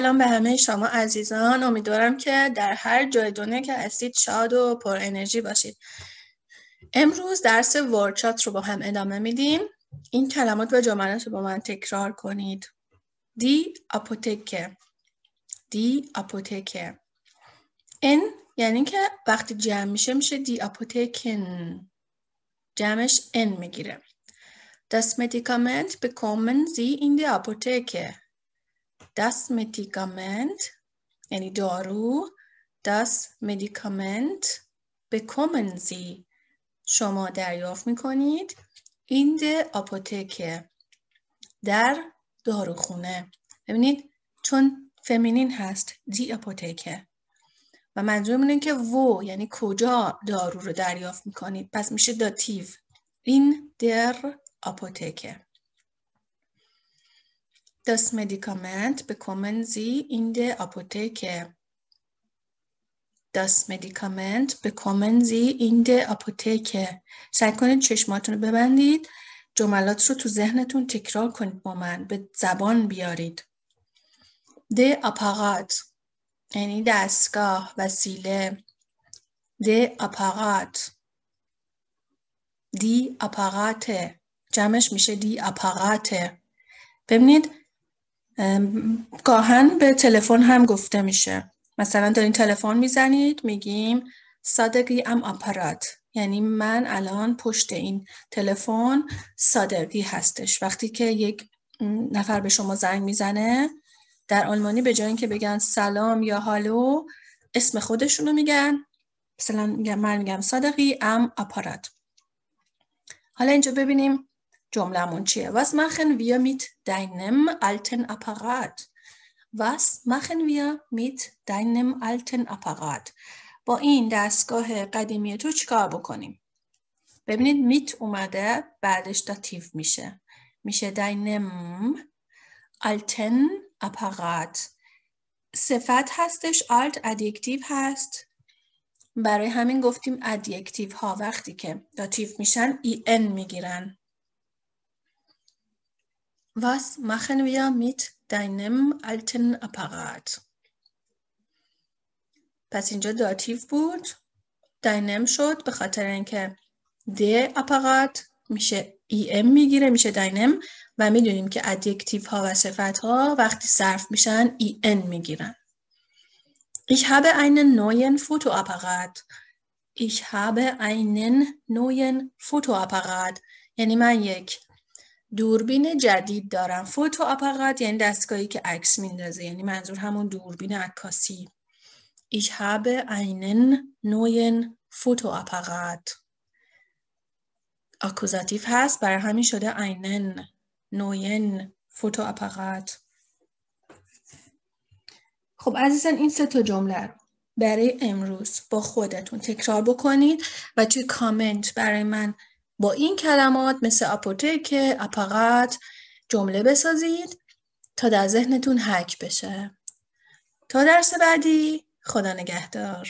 سلام به همه شما عزیزان امیدوارم که در هر جای دنیا که هستید شاد و پر انرژی باشید امروز درس ورچات رو با هم ادامه میدیم این کلمات و جملات رو با من تکرار کنید دی اپوتکه دی اپوتکه ان یعنی که وقتی جمع میشه میشه دی اپوتکن جمعش ان میگیره Das Medikament bekommen Sie in der Apotheke. das Medikament یعنی دارو das Medikament bekommen Sie شما دریافت میکنید این ده آپوتکه در داروخونه ببینید چون فمینین هست دی اپوتکه و منظور اینه که و یعنی کجا دارو رو دریافت میکنید پس میشه داتیو این در آپوتکه Das Medikament bekommen Sie in der Apotheke. Das Medikament bekommen Sie in der Apotheke. سعی کنید چشماتون رو ببندید. جملات رو تو ذهنتون تکرار کنید با من. به زبان بیارید. ده اپارات یعنی دستگاه وسیله ده اپارات دی اپاقاته. جمعش میشه دی اپاقاته. ببینید گاهن به تلفن هم گفته میشه مثلا دارین تلفن میزنید میگیم صادقی ام آپارات یعنی من الان پشت این تلفن صادقی هستش وقتی که یک نفر به شما زنگ میزنه در آلمانی به جای اینکه بگن سلام یا هالو اسم خودشونو میگن مثلا من میگم صادقی ام آپارات حالا اینجا ببینیم جملمون چیه was machen wir mit deinem alten Apparat was machen wir mit deinem آلتن با این دستگاه قدیمی تو چیکار بکنیم ببینید میت اومده بعدش داتیف میشه میشه دینم آلتن Apparat صفت هستش alt ادیکتیو هست برای همین گفتیم ادیکتیو ها وقتی که داتیو میشن ای ان میگیرن Was machen wir mit deinem alten Apparat? پس اینجا داتیو بود داینم شد به خاطر اینکه د اپارات میشه ای ام میگیره میشه داینم و میدونیم که ادیکتیو ها و صفت ها وقتی صرف میشن ای ان میگیرن Ich habe einen neuen Fotoapparat. Ich habe einen neuen Fotoapparat. یعنی من یک دوربین جدید دارم فوتو اپارات یعنی دستگاهی که عکس میندازه یعنی منظور همون دوربین عکاسی Ich habe einen neuen Fotoapparat. اکوزاتیو هست برای همین شده einen neuen Fotoapparat. خب عزیزان این سه تا جمله رو برای امروز با خودتون تکرار بکنید و توی کامنت برای من با این کلمات مثل اپوتیک، اپاقت جمله بسازید تا در ذهنتون حک بشه. تا درس بعدی خدا نگهدار.